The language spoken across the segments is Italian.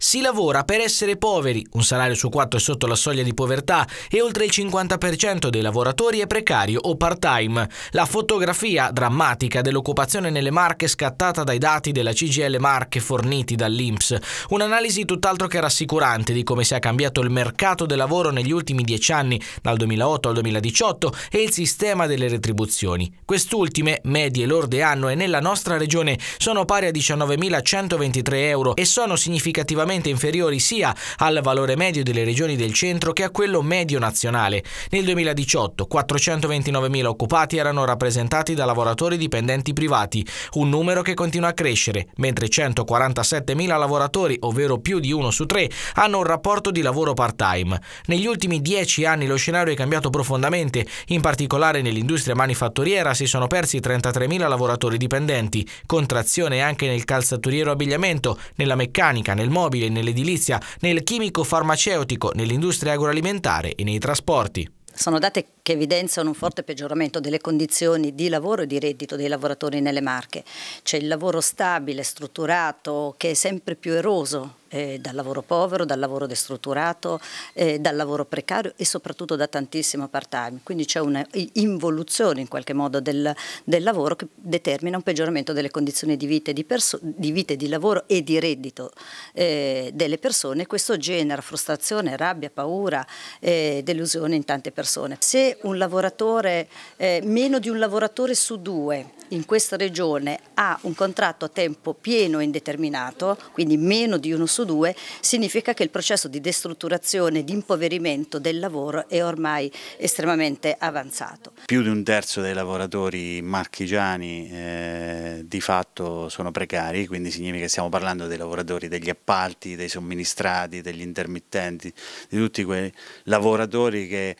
Si lavora per essere poveri, un salario su quattro è sotto la soglia di povertà e oltre il 50% dei lavoratori è precario o part-time. La fotografia drammatica dell'occupazione nelle Marche scattata dai dati della CGL Marche forniti dall'Inps. Un'analisi tutt'altro che rassicurante di come sia cambiato il mercato del lavoro negli ultimi dieci anni, dal 2008 al 2018, e il sistema delle retribuzioni. Quest'ultime, medie lorde anno e nella nostra regione, sono pari a 19.123 euro e sono significativamente decisamente inferiori sia al valore medio delle regioni del centro che a quello medio nazionale. Nel 2018 429.000 occupati erano rappresentati da lavoratori dipendenti privati, un numero che continua a crescere, mentre 147.000 lavoratori, ovvero più di uno su tre, hanno un rapporto di lavoro part-time. Negli ultimi dieci anni lo scenario è cambiato profondamente, in particolare nell'industria manifatturiera si sono persi 33.000 lavoratori dipendenti, contrazione anche nel calzaturiero abbigliamento, nella meccanica, nel mobile, automobili, nell'edilizia, nel chimico farmaceutico, nell'industria agroalimentare e nei trasporti. Sono date che evidenziano un forte peggioramento delle condizioni di lavoro e di reddito dei lavoratori nelle Marche. C'è il lavoro stabile, strutturato, che è sempre più eroso eh, dal lavoro povero, dal lavoro destrutturato, eh, dal lavoro precario e soprattutto da tantissimo part-time. Quindi c'è un'involuzione in qualche modo del, del, lavoro che determina un peggioramento delle condizioni di vita, di, di, vita, di lavoro e di reddito eh, delle persone. Questo genera frustrazione, rabbia, paura, e eh, delusione in tante persone. Se un lavoratore, eh, meno di un lavoratore su due in questa regione ha un contratto a tempo pieno e indeterminato, quindi meno di uno su su due significa che il processo di destrutturazione, di impoverimento del lavoro è ormai estremamente avanzato. Più di un terzo dei lavoratori marchigiani eh, di fatto sono precari, quindi significa che stiamo parlando dei lavoratori degli appalti, dei somministrati, degli intermittenti, di tutti quei lavoratori che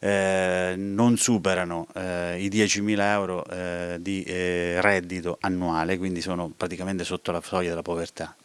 eh, non superano eh, i 10.000 euro eh, di eh, reddito annuale, quindi sono praticamente sotto la soglia della povertà.